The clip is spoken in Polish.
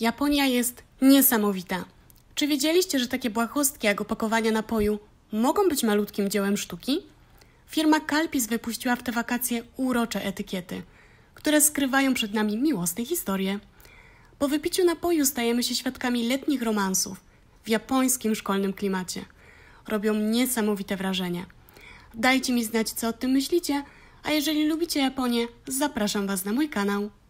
Japonia jest niesamowita. Czy wiedzieliście, że takie błahostki jak opakowania napoju mogą być malutkim dziełem sztuki? Firma Kalpis wypuściła w te wakacje urocze etykiety, które skrywają przed nami miłosne historie. Po wypiciu napoju stajemy się świadkami letnich romansów w japońskim szkolnym klimacie. Robią niesamowite wrażenie. Dajcie mi znać, co o tym myślicie, a jeżeli lubicie Japonię, zapraszam Was na mój kanał.